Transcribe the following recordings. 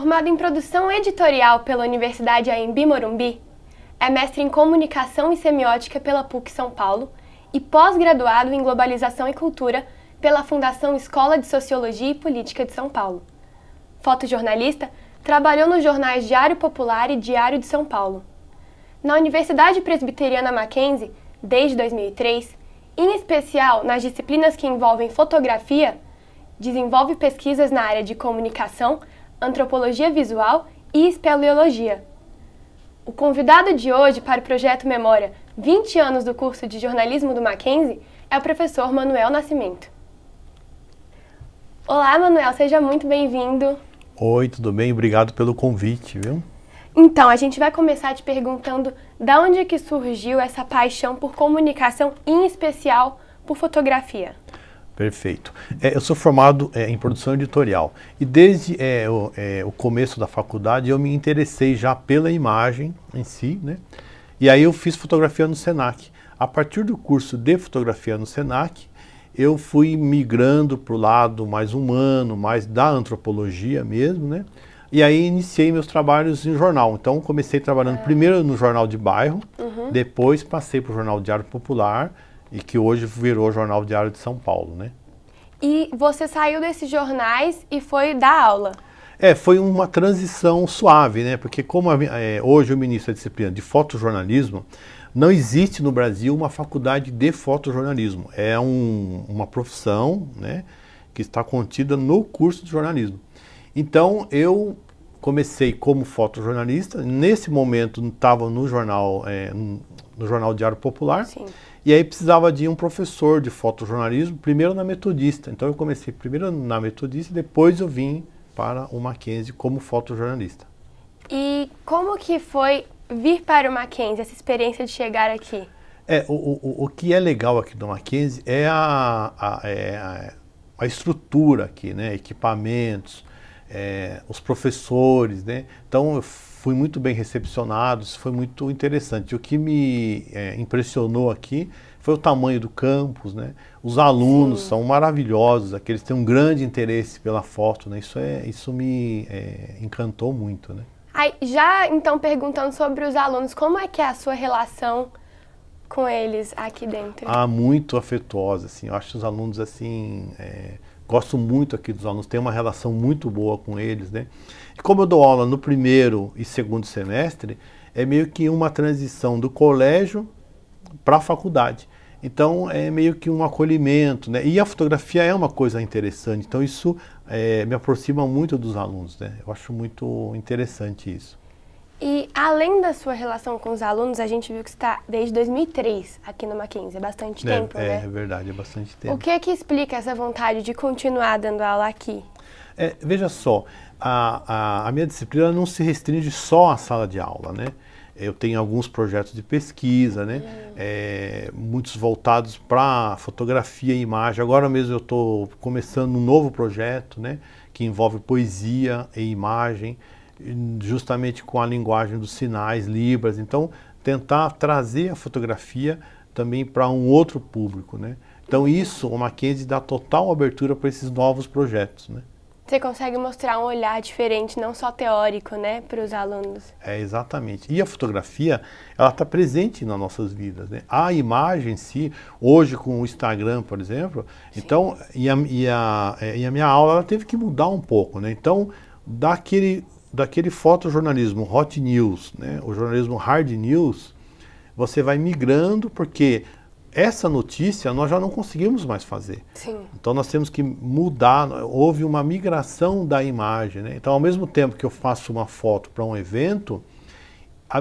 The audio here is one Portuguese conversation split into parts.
Formado em produção editorial pela Universidade Aembi Morumbi, é mestre em comunicação e semiótica pela PUC São Paulo e pós-graduado em globalização e cultura pela Fundação Escola de Sociologia e Política de São Paulo. Fotojornalista, trabalhou nos jornais Diário Popular e Diário de São Paulo. Na Universidade Presbiteriana Mackenzie, desde 2003, em especial nas disciplinas que envolvem fotografia, desenvolve pesquisas na área de comunicação, antropologia visual e espeleologia. O convidado de hoje para o projeto Memória 20 anos do curso de jornalismo do Mackenzie é o professor Manuel Nascimento. Olá, Manuel, seja muito bem-vindo. Oi, tudo bem? Obrigado pelo convite, viu? Então, a gente vai começar te perguntando da onde que surgiu essa paixão por comunicação, em especial por fotografia. Perfeito. É, eu sou formado é, em produção editorial e desde é, o, é, o, começo da faculdade eu me interessei já pela imagem em si, né? E aí eu fiz fotografia no Senac. A partir do curso de fotografia no Senac, eu fui migrando para o lado mais humano, mais da antropologia mesmo, né? E aí iniciei meus trabalhos em jornal. Então comecei trabalhando primeiro no jornal de bairro, uhum. depois passei para o jornal Diário Popular e que hoje virou Jornal Diário de São Paulo, né? E você saiu desses jornais e foi dar aula? É, foi uma transição suave, né? Porque como é, hoje o ministro da disciplina de fotojornalismo, não existe no Brasil uma faculdade de fotojornalismo. É um, uma profissão, né? Que está contida no curso de jornalismo. Então eu comecei como fotojornalista. Nesse momento estava no jornal, é, no jornal Diário Popular. Sim e aí precisava de um professor de fotojornalismo, primeiro na Metodista. Então eu comecei primeiro na Metodista, depois eu vim para o Mackenzie como fotojornalista. E como que foi vir para o Mackenzie, essa experiência de chegar aqui? É, o, o, o que é legal aqui do Mackenzie é a, a, é a, a estrutura aqui, né? Equipamentos, é, os professores, né? Então eu fui muito bem recepcionado, isso foi muito interessante. O que me é, impressionou aqui foi o tamanho do campus, né? Os alunos Sim. são maravilhosos, aqueles têm um grande interesse pela foto, né? Isso, é, isso me é, encantou muito, né? Aí, já então perguntando sobre os alunos, como é que é a sua relação com eles aqui dentro? Ah, muito afetuosa, assim. Eu acho os alunos assim é, Gosto muito aqui dos alunos, tenho uma relação muito boa com eles, né? E como eu dou aula no primeiro e segundo semestre, é meio que uma transição do colégio para a faculdade. Então é meio que um acolhimento, né? E a fotografia é uma coisa interessante, então isso é, me aproxima muito dos alunos, né? Eu acho muito interessante isso. E além da sua relação com os alunos, a gente viu que está desde 2003 aqui no Mackenzie, é bastante é, tempo, é, né? É verdade, é bastante tempo. O que é que explica essa vontade de continuar dando aula aqui? É, veja só, a, a, a minha disciplina não se restringe só à sala de aula, né? Eu tenho alguns projetos de pesquisa, né? Hum. É, muitos voltados para fotografia e imagem. Agora mesmo eu estou começando um novo projeto, né? Que envolve poesia e imagem justamente com a linguagem dos sinais, libras. Então, tentar trazer a fotografia também para um outro público, né? Então, isso, o Mackenzie dá total abertura para esses novos projetos, né? Você consegue mostrar um olhar diferente, não só teórico, né, para os alunos. É, exatamente. E a fotografia, ela está presente nas nossas vidas, né? A imagem em si, hoje com o Instagram, por exemplo, Sim. então, e a, e, a, é, e a minha aula, ela teve que mudar um pouco, né? Então, daquele daquele fotojornalismo hot news, né, o jornalismo hard news, você vai migrando porque essa notícia nós já não conseguimos mais fazer. Sim. Então nós temos que mudar, né, houve uma migração da imagem. Né? Então, ao mesmo tempo que eu faço uma foto para um evento,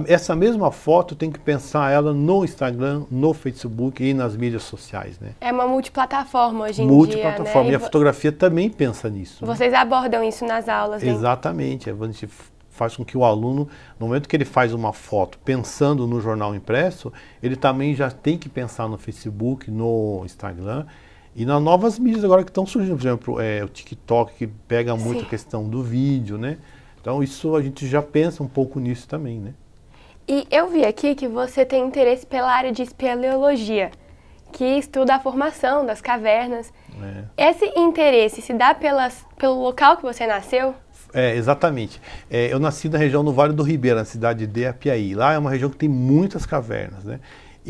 essa mesma foto tem que pensar ela no Instagram, no Facebook e nas mídias sociais, né? É uma multiplataforma hoje em multiplataforma. dia, Multiplataforma, né? e a fotografia também pensa nisso. Né? Vocês né? abordam isso nas aulas, hein? Exatamente, a gente faz com que o aluno, no momento que ele faz uma foto pensando no jornal impresso, ele também já tem que pensar no Facebook, no Instagram e nas novas mídias agora que estão surgindo, por exemplo, é, o TikTok que pega muito Sim. a questão do vídeo, né? Então isso a gente já pensa um pouco nisso também, né? E eu vi aqui que você tem interesse pela área de espeleologia, que estuda a formação das cavernas. É. Esse interesse se dá pelas, pelo local que você nasceu? É, exatamente. É, eu nasci na região do Vale do Ribeira, na cidade de Apiaí. Lá é uma região que tem muitas cavernas, né?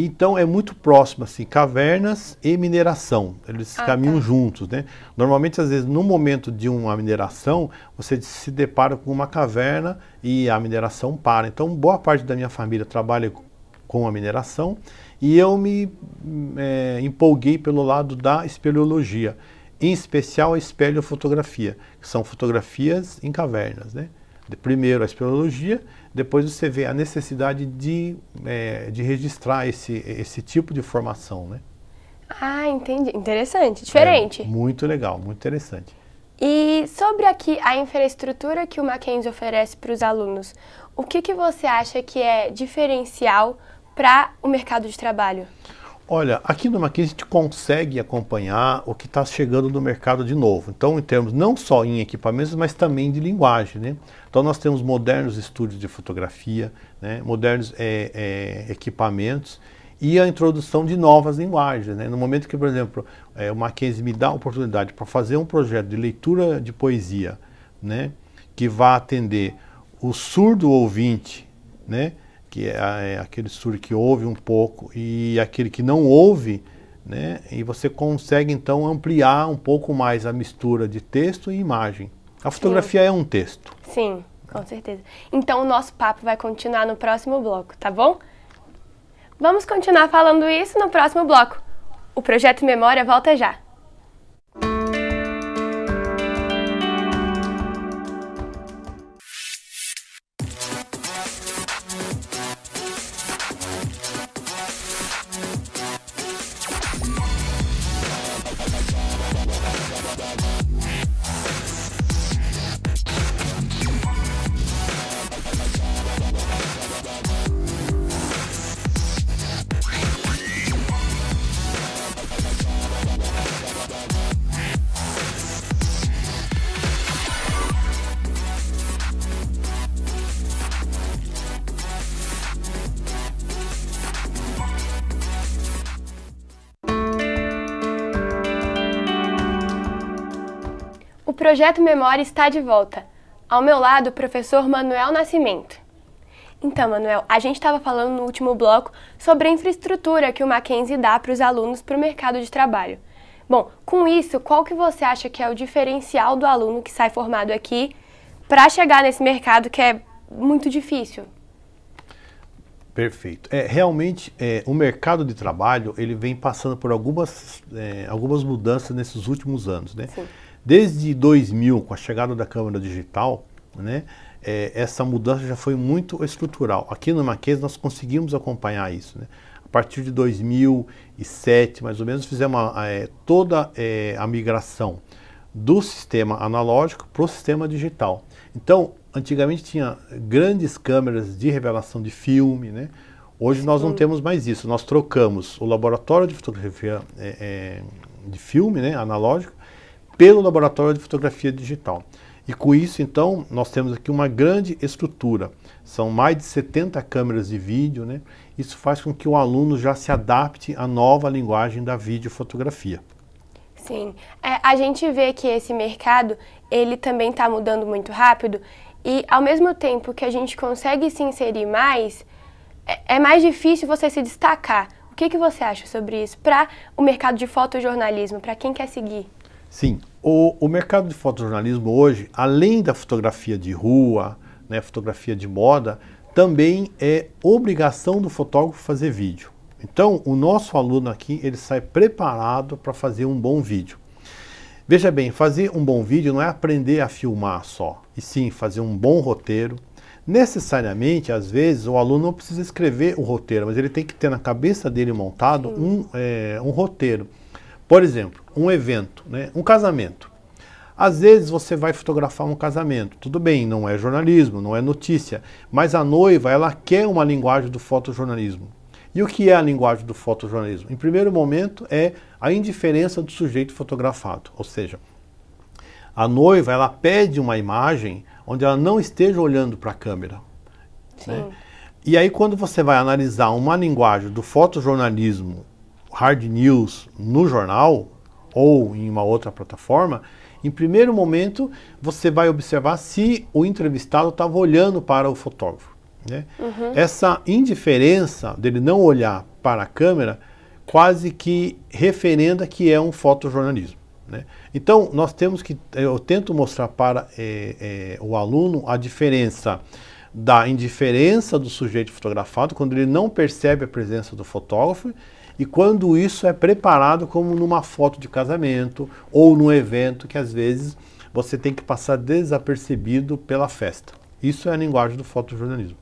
Então é muito próximo, assim, cavernas e mineração. Eles ah, caminham tá. juntos, né? Normalmente, às vezes, no momento de uma mineração, você se depara com uma caverna e a mineração para. Então, boa parte da minha família trabalha com a mineração e eu me hum, é, empolguei pelo lado da espeleologia, em especial a espeleofotografia, que são fotografias em cavernas, né? primeiro a espeleologia, depois você vê a necessidade de, é, de registrar esse, esse tipo de formação, né? Ah, entendi. Interessante, diferente. É muito legal, muito interessante. E sobre aqui a infraestrutura que o Mackenzie oferece para os alunos, o que, que você acha que é diferencial para o mercado de trabalho? Olha, aqui no Mackenzie a gente consegue acompanhar o que está chegando no mercado de novo. Então, em termos não só em equipamentos, mas também de linguagem. Né? Então, nós temos modernos estúdios de fotografia, né? modernos é, é, equipamentos e a introdução de novas linguagens. Né? No momento que, por exemplo, é, o Mackenzie me dá a oportunidade para fazer um projeto de leitura de poesia, né? que vá atender o surdo ouvinte, né? que é, ah, é aquele surdo que ouve um pouco e aquele que não ouve, né? E você consegue então ampliar um pouco mais a mistura de texto e imagem. A fotografia Sim. é um texto. Sim, com certeza. Então o nosso papo vai continuar no próximo bloco, tá bom? Vamos continuar falando isso no próximo bloco. O projeto Memória volta já. Projeto Memória está de volta. Ao meu lado, o professor Manuel Nascimento. Então, Manuel, a gente estava falando no último bloco sobre a infraestrutura que o Mackenzie dá para os alunos para o mercado de trabalho. Bom, com isso, qual que você acha que é o diferencial do aluno que sai formado aqui para chegar nesse mercado que é muito difícil? Perfeito. É, realmente, é, o mercado de trabalho ele vem passando por algumas, é, algumas mudanças nesses últimos anos, né? Sim. Desde 2000, com a chegada da câmera digital, né, é, essa mudança já foi muito estrutural. Aqui no Mackenzie nós conseguimos acompanhar isso. Né? A partir de 2007, mais ou menos, fizemos é, toda é, a migração do sistema analógico para o sistema digital. Então, antigamente tinha grandes câmeras de revelação de filme, né? Hoje nós não temos mais isso. Nós trocamos o laboratório de fotografia é, é, de filme, né, analógico, pelo Laboratório de Fotografia Digital. E com isso, então, nós temos aqui uma grande estrutura. São mais de 70 câmeras de vídeo, né? Isso faz com que o aluno já se adapte à nova linguagem da videofotografia. Sim. É, a gente vê que esse mercado, ele também está mudando muito rápido e ao mesmo tempo que a gente consegue se inserir mais, é, é mais difícil você se destacar. O que, que você acha sobre isso para o mercado de fotojornalismo, para quem quer seguir? Sim, o, o mercado de fotojornalismo hoje, além da fotografia de rua, né, fotografia de moda, também é obrigação do fotógrafo fazer vídeo. Então, o nosso aluno aqui, ele sai preparado para fazer um bom vídeo. Veja bem, fazer um bom vídeo não é aprender a filmar só, e sim fazer um bom roteiro. Necessariamente, às vezes, o aluno não precisa escrever o roteiro, mas ele tem que ter na cabeça dele montado um, é, um roteiro. Por exemplo, um evento, né? um casamento. Às vezes você vai fotografar um casamento, tudo bem, não é jornalismo, não é notícia, mas a noiva ela quer uma linguagem do fotojornalismo. E o que é a linguagem do fotojornalismo? Em primeiro momento é a indiferença do sujeito fotografado, ou seja, a noiva ela pede uma imagem onde ela não esteja olhando para a câmera. Né? E aí quando você vai analisar uma linguagem do fotojornalismo hard news no jornal ou em uma outra plataforma, em primeiro momento você vai observar se o entrevistado estava olhando para o fotógrafo. Né? Uhum. Essa indiferença dele não olhar para a câmera quase que referenda que é um fotojornalismo. Né? Então, nós temos que, eu tento mostrar para é, é, o aluno a diferença da indiferença do sujeito fotografado, quando ele não percebe a presença do fotógrafo, e quando isso é preparado como numa foto de casamento ou num evento que às vezes você tem que passar desapercebido pela festa. Isso é a linguagem do fotojornalismo.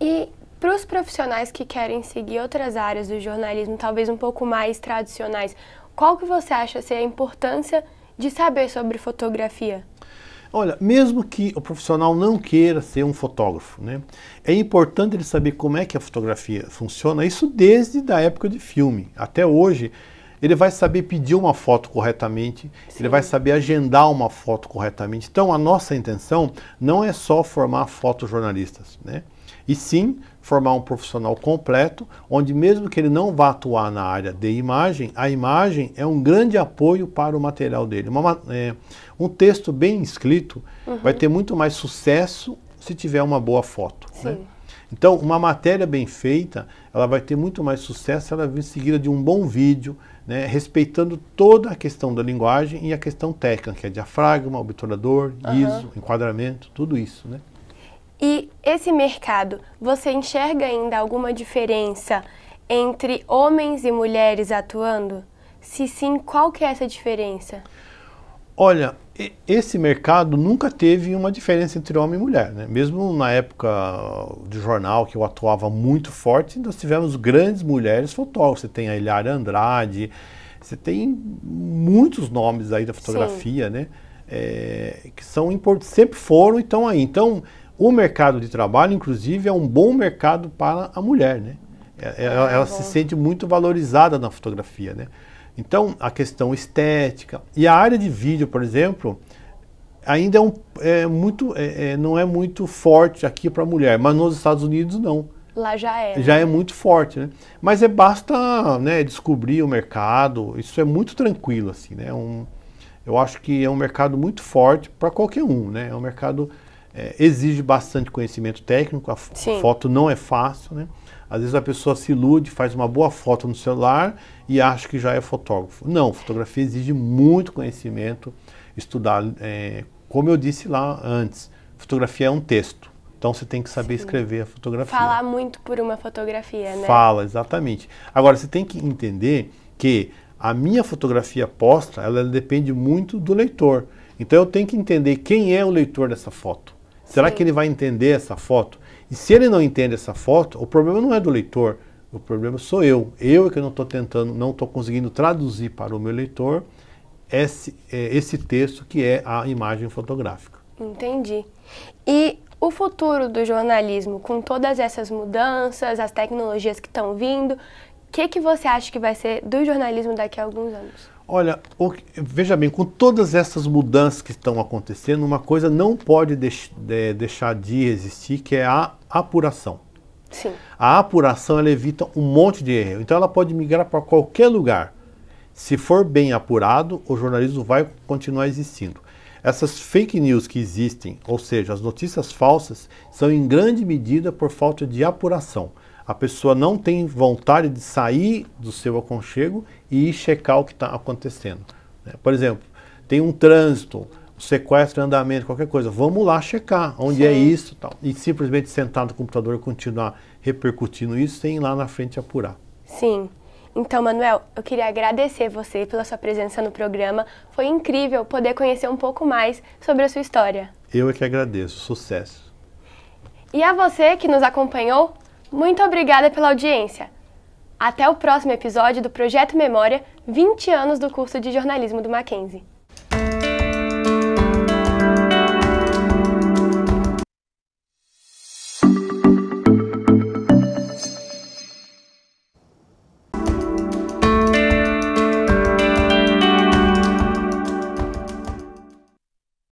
E para os profissionais que querem seguir outras áreas do jornalismo, talvez um pouco mais tradicionais, qual que você acha ser a importância de saber sobre fotografia? Olha, mesmo que o profissional não queira ser um fotógrafo, né, é importante ele saber como é que a fotografia funciona, isso desde da época de filme até hoje. Ele vai saber pedir uma foto corretamente, Sim. ele vai saber agendar uma foto corretamente. Então, a nossa intenção não é só formar fotojornalistas, né? E sim, formar um profissional completo, onde mesmo que ele não vá atuar na área de imagem, a imagem é um grande apoio para o material dele. Uma, é, um texto bem escrito uhum. vai ter muito mais sucesso se tiver uma boa foto. Né? Então, uma matéria bem feita, ela vai ter muito mais sucesso se ela vir seguida de um bom vídeo, né, respeitando toda a questão da linguagem e a questão técnica, que é diafragma, obturador, uhum. ISO, enquadramento, tudo isso, né? E esse mercado, você enxerga ainda alguma diferença entre homens e mulheres atuando? Se sim, qual que é essa diferença? Olha, esse mercado nunca teve uma diferença entre homem e mulher. Né? Mesmo na época de jornal, que eu atuava muito forte, nós tivemos grandes mulheres fotógrafas. Você tem a Ilara Andrade, você tem muitos nomes aí da fotografia, Sim. né? É, que são importantes, sempre foram e estão aí. Então, o mercado de trabalho, inclusive, é um bom mercado para a mulher, né? É, é, ela, ela se sente muito valorizada na fotografia, né? Então, a questão estética e a área de vídeo, por exemplo, ainda é, um, é muito, é, é não é muito forte aqui para a mulher, mas nos Estados Unidos não. Lá já é. Já né? é muito forte, né? Mas é basta né, descobrir o mercado, isso é muito tranquilo, assim, né? Um, eu acho que é um mercado muito forte para qualquer um, né? É um mercado é, exige bastante conhecimento técnico, a Sim. foto não é fácil, né? Às vezes a pessoa se ilude, faz uma boa foto no celular e acha que já é fotógrafo. Não, fotografia exige muito conhecimento, estudar. É, como eu disse lá antes, fotografia é um texto. Então você tem que saber Sim. escrever a fotografia. Falar muito por uma fotografia, né? Fala, exatamente. Agora você tem que entender que a minha fotografia posta, ela depende muito do leitor. Então eu tenho que entender quem é o leitor dessa foto. Será Sim. que ele vai entender essa foto? E se ele não entende essa foto, o problema não é do leitor, o problema sou eu. Eu é que não estou tentando, não estou conseguindo traduzir para o meu leitor esse, é, esse texto que é a imagem fotográfica. Entendi. E o futuro do jornalismo, com todas essas mudanças, as tecnologias que estão vindo, o que, que você acha que vai ser do jornalismo daqui a alguns anos? Olha, veja bem, com todas essas mudanças que estão acontecendo, uma coisa não pode deix de deixar de existir, que é a apuração. Sim. A apuração ela evita um monte de erro. Então ela pode migrar para qualquer lugar. Se for bem apurado, o jornalismo vai continuar existindo. Essas fake news que existem, ou seja, as notícias falsas, são em grande medida por falta de apuração a pessoa não tem vontade de sair do seu aconchego e ir checar o que está acontecendo. Né? Por exemplo, tem um trânsito, sequestro, andamento, qualquer coisa. Vamos lá checar onde é Sim. é isso tal. E simplesmente sentar no computador e continuar repercutindo isso sem ir lá na frente apurar. Sim. Então, Manuel, eu queria agradecer você pela sua presença no programa. Foi incrível poder conhecer um pouco mais sobre a sua história. Eu é que agradeço. Sucesso. E a você que nos acompanhou, muito obrigada pela audiência. Até o próximo episódio do Projeto Memória 20 anos do curso de jornalismo do Mackenzie.